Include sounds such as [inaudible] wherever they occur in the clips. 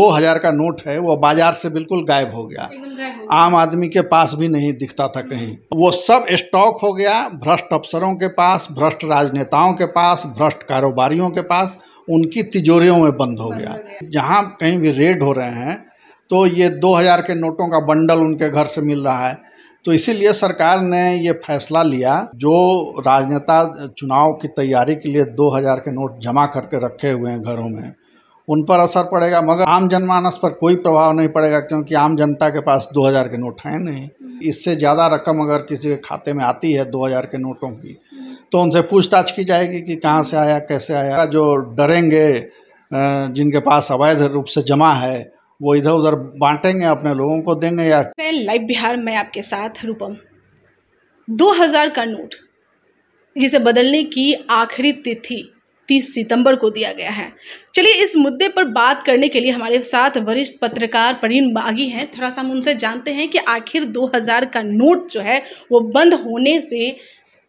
दो हज़ार का नोट है वो बाज़ार से बिल्कुल गायब हो गया आम आदमी के पास भी नहीं दिखता था कहीं वो सब स्टॉक हो गया भ्रष्ट अफसरों के पास भ्रष्ट राजनेताओं के पास भ्रष्ट कारोबारियों के पास उनकी तिजोरियों में बंद हो गया जहाँ कहीं भी रेड हो रहे हैं तो ये दो हजार के नोटों का बंडल उनके घर से मिल रहा है तो इसीलिए सरकार ने ये फैसला लिया जो राजनेता चुनाव की तैयारी के लिए दो हजार के नोट जमा करके रखे हुए हैं घरों में उन पर असर पड़ेगा मगर आम जनमानस पर कोई प्रभाव नहीं पड़ेगा क्योंकि आम जनता के पास 2000 के नोट हैं नहीं हम्म। इससे ज़्यादा रकम अगर किसी के खाते में आती है 2000 के नोटों की हम्म। तो उनसे पूछताछ की जाएगी कि कहाँ से आया कैसे आया जो डरेंगे जिनके पास अवैध रूप से जमा है वो इधर उधर बांटेंगे अपने लोगों को देंगे या लाइव बिहार में आपके साथ रूपम दो का नोट जिसे बदलने की आखिरी तिथि तीस सितंबर को दिया गया है चलिए इस मुद्दे पर बात करने के लिए हमारे साथ वरिष्ठ पत्रकार प्रवीण बागी हैं थोड़ा सा हम उनसे जानते हैं कि आखिर 2000 का नोट जो है वो बंद होने से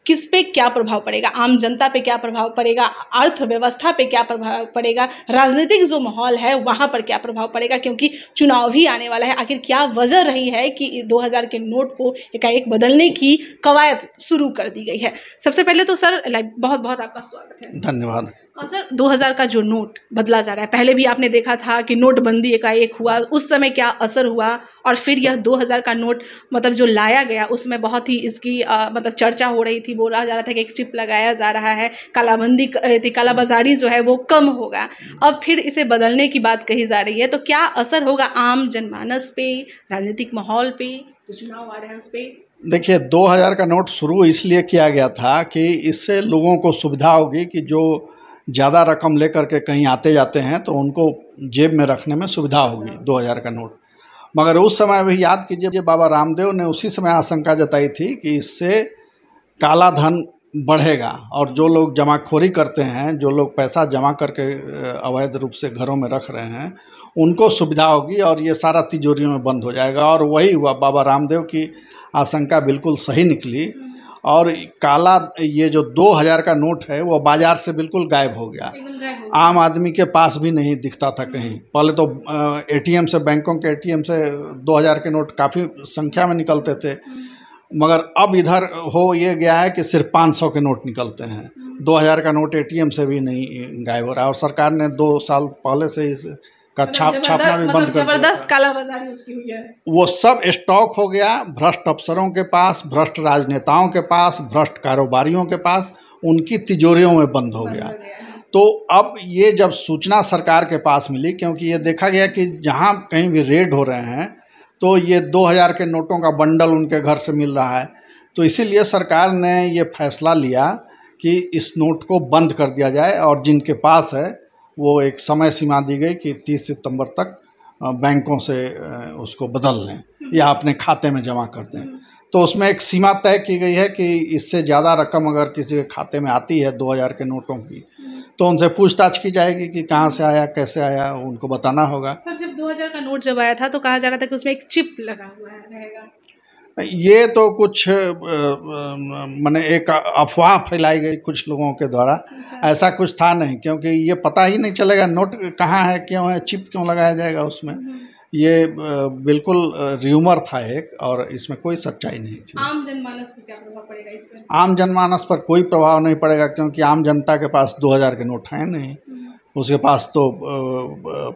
किस पे क्या प्रभाव पड़ेगा आम जनता पे क्या प्रभाव पड़ेगा अर्थव्यवस्था पे क्या प्रभाव पड़ेगा राजनीतिक जो माहौल है वहाँ पर क्या प्रभाव पड़ेगा क्योंकि चुनाव भी आने वाला है आखिर क्या वजह रही है कि 2000 के नोट को एकाएक बदलने की कवायद शुरू कर दी गई है सबसे पहले तो सर बहुत बहुत आपका स्वागत है धन्यवाद सर 2000 का जो नोट बदला जा रहा है पहले भी आपने देखा था कि नोटबंदी एकाएक हुआ उस समय क्या असर हुआ और फिर यह 2000 का नोट मतलब जो लाया गया उसमें बहुत ही इसकी आ, मतलब चर्चा हो रही थी थी बोला जा रहा था कि एक चिप लगाया जा रहा है कालाबंदी थी कालाबाजारी जो है वो कम होगा अब फिर इसे बदलने की बात कही जा रही है तो क्या असर होगा आम जनमानस पे राजनीतिक माहौल पे चुनाव आ रहा है उस पर देखिए 2000 का नोट शुरू इसलिए किया गया था कि इससे लोगों को सुविधा होगी कि जो ज़्यादा रकम लेकर के कहीं आते जाते हैं तो उनको जेब में रखने में सुविधा होगी 2000 का नोट मगर उस समय भी याद कीजिए बाबा रामदेव ने उसी समय आशंका जताई थी कि इससे काला धन बढ़ेगा और जो लोग जमाखोरी करते हैं जो लोग पैसा जमा करके अवैध रूप से घरों में रख रहे हैं उनको सुविधा होगी और ये सारा तिजोरियों में बंद हो जाएगा और वही हुआ बाबा रामदेव की आशंका बिल्कुल सही निकली और काला ये जो दो हज़ार का नोट है वो बाज़ार से बिल्कुल गायब हो गया आम आदमी के पास भी नहीं दिखता था कहीं पहले तो एटीएम से बैंकों के एटीएम से दो हज़ार के नोट काफ़ी संख्या में निकलते थे मगर अब इधर हो ये गया है कि सिर्फ पाँच सौ के नोट निकलते हैं दो हज़ार का नोट एटीएम से भी नहीं गायब हो रहा और सरकार ने दो साल पहले से इस का मतलब छाप छापना भी बंद मतलब कर जबरदस्त बाजारी उसकी हुई है वो सब स्टॉक हो गया भ्रष्ट अफसरों के पास भ्रष्ट राजनेताओं के पास भ्रष्ट कारोबारियों के पास उनकी तिजोरियों में बंद हो गया तो अब ये जब सूचना सरकार के पास मिली क्योंकि ये देखा गया कि जहाँ कहीं भी रेड हो रहे हैं तो ये दो हज़ार के नोटों का बंडल उनके घर से मिल रहा है तो इसीलिए सरकार ने ये फैसला लिया कि इस नोट को बंद कर दिया जाए और जिनके पास है वो एक समय सीमा दी गई कि तीस सितंबर तक बैंकों से उसको बदल लें या अपने खाते में जमा कर दें तो उसमें एक सीमा तय की गई है कि इससे ज़्यादा रकम अगर किसी के खाते में आती है हज़ार के नोटों की तो उनसे पूछताछ की जाएगी कि कहाँ से आया कैसे आया उनको बताना होगा सर जब 2000 का नोट जब आया था तो कहा जा रहा था कि उसमें एक चिप लगा हुआ रहेगा ये तो कुछ मैंने एक अफवाह फैलाई गई कुछ लोगों के द्वारा अच्छा। ऐसा कुछ था नहीं क्योंकि ये पता ही नहीं चलेगा नोट कहाँ है क्यों है चिप क्यों लगाया जाएगा उसमें हम्म। ये बिल्कुल र्यूमर था एक और इसमें कोई सच्चाई नहीं थी आम जनमानस पर क्या प्रभाव पड़ेगा इस पर आम जनमानस पर कोई प्रभाव नहीं पड़ेगा क्योंकि आम जनता के पास 2000 के नोट हैं नहीं हम्म। उसके पास तो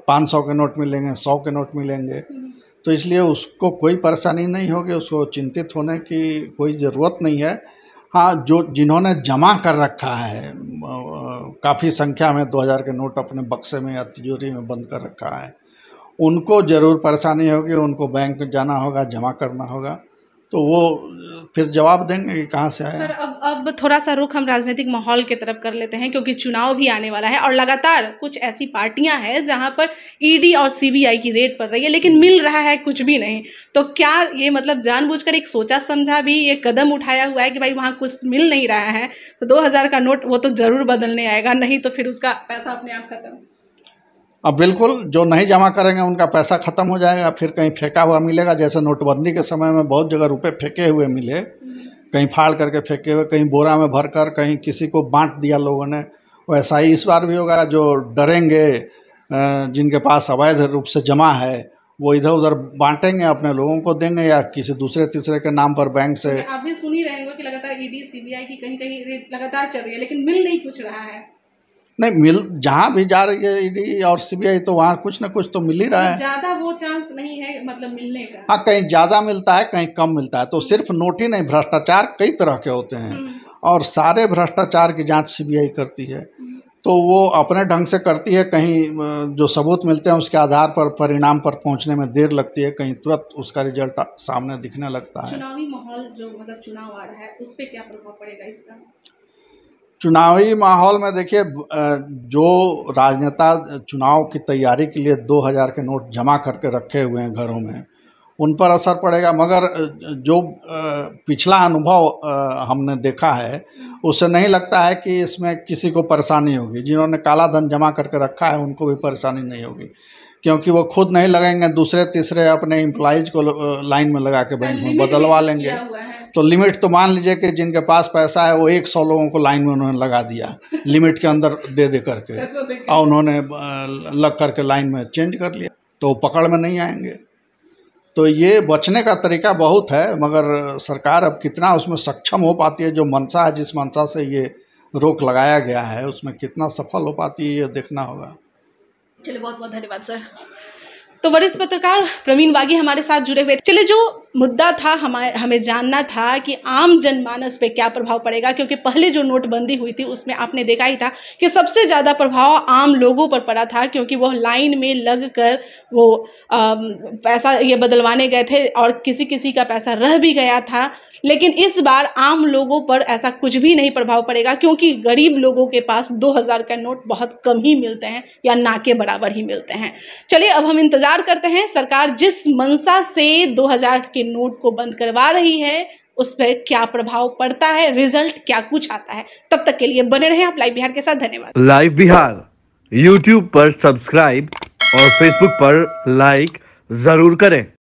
500 के नोट मिलेंगे 100 के नोट मिलेंगे हम्म। तो इसलिए उसको कोई परेशानी नहीं होगी उसको चिंतित होने की कोई ज़रूरत नहीं है हाँ जो जिन्होंने जमा कर रखा है काफ़ी संख्या में 2000 के नोट अपने बक्से में या तिजोरी में बंद कर रखा है उनको ज़रूर परेशानी होगी उनको बैंक जाना होगा जमा करना होगा तो वो फिर जवाब देंगे कि कहाँ से आया सर अब अब थोड़ा सा रुख हम राजनीतिक माहौल की तरफ कर लेते हैं क्योंकि चुनाव भी आने वाला है और लगातार कुछ ऐसी पार्टियां हैं जहां पर ईडी e और सीबीआई की रेट पड़ रही है लेकिन मिल रहा है कुछ भी नहीं तो क्या ये मतलब जानबूझकर एक सोचा समझा भी ये कदम उठाया हुआ है कि भाई वहाँ कुछ मिल नहीं रहा है तो दो का नोट वो तो ज़रूर बदलने आएगा नहीं तो फिर उसका पैसा अपने आप खत्म अब बिल्कुल जो नहीं जमा करेंगे उनका पैसा ख़त्म हो जाएगा फिर कहीं फेंका हुआ मिलेगा जैसे नोटबंदी के समय में बहुत जगह रुपए फेंके हुए मिले कहीं फाड़ करके फेंके हुए कहीं बोरा में भर कर कहीं किसी को बांट दिया लोगों ने वैसा ही इस बार भी होगा जो डरेंगे जिनके पास अवैध रूप से जमा है वो इधर उधर बांटेंगे अपने लोगों को देंगे या किसी दूसरे तीसरे के नाम पर बैंक से आप भी सुन ही रहे हो कि लगातार ईडी e सीबीआई की कहीं कहीं लगातार चल रही है लेकिन मिल नहीं कुछ रहा है नहीं मिल जहाँ भी जा रही है ईडी और सीबीआई तो वहाँ कुछ ना कुछ तो मिल ही रहा तो है ज़्यादा वो चांस नहीं है मतलब मिलने का हाँ कहीं ज़्यादा मिलता है कहीं कम मिलता है तो हम्म। सिर्फ नोट ही नहीं भ्रष्टाचार कई तरह के होते हैं हम्म। और सारे भ्रष्टाचार की जांच सीबीआई करती है हम्म। तो वो अपने ढंग से करती है कहीं जो सबूत मिलते हैं उसके आधार पर परिणाम पर पहुंचने में देर लगती है कहीं तुरंत उसका रिजल्ट सामने दिखने लगता है चुनावी माहौल जो मतलब चुनाव आ रहा है उस पर क्या प्रभाव पड़ेगा इसका चुनावी माहौल में देखिए जो राजनेता चुनाव की तैयारी के लिए 2000 के नोट जमा करके रखे हुए हैं घरों में उन पर असर पड़ेगा मगर जो पिछला अनुभव हमने देखा है उससे नहीं लगता है कि इसमें किसी को परेशानी होगी जिन्होंने काला धन जमा करके रखा है उनको भी परेशानी नहीं होगी क्योंकि वो खुद नहीं लगेंगे दूसरे तीसरे अपने इम्प्लाइज को लाइन में लगा के बैंक में बदलवा लेंगे तो लिमिट तो मान लीजिए कि जिनके पास पैसा है वो एक सौ लोगों को लाइन में उन्होंने लगा दिया लिमिट के अंदर दे दे करके [laughs] और उन्होंने लग करके लाइन में चेंज कर लिया तो पकड़ में नहीं आएंगे तो ये बचने का तरीका बहुत है मगर सरकार अब कितना उसमें सक्षम हो पाती है जो मनसा है जिस मनसा से ये रोक लगाया गया है उसमें कितना सफल हो पाती है ये देखना होगा चलिए बहुत बहुत धन्यवाद सर तो वरिष्ठ पत्रकार प्रवीण बागी हमारे साथ जुड़े हुए चले जो मुद्दा था हमारे हमें जानना था कि आम जनमानस पे क्या प्रभाव पड़ेगा क्योंकि पहले जो नोटबंदी हुई थी उसमें आपने देखा ही था कि सबसे ज़्यादा प्रभाव आम लोगों पर पड़ा था क्योंकि वह लाइन में लग कर वो आ, पैसा ये बदलवाने गए थे और किसी किसी का पैसा रह भी गया था लेकिन इस बार आम लोगों पर ऐसा कुछ भी नहीं प्रभाव पड़ेगा क्योंकि गरीब लोगों के पास 2000 का नोट बहुत कम ही मिलते हैं या ना के बराबर ही मिलते हैं चलिए अब हम इंतज़ार करते हैं सरकार जिस मनसा से 2000 के नोट को बंद करवा रही है उस पर क्या प्रभाव पड़ता है रिजल्ट क्या कुछ आता है तब तक के लिए बने रहें आप लाइव बिहार के साथ धन्यवाद लाइव बिहार यूट्यूब पर सब्सक्राइब और फेसबुक पर लाइक जरूर करें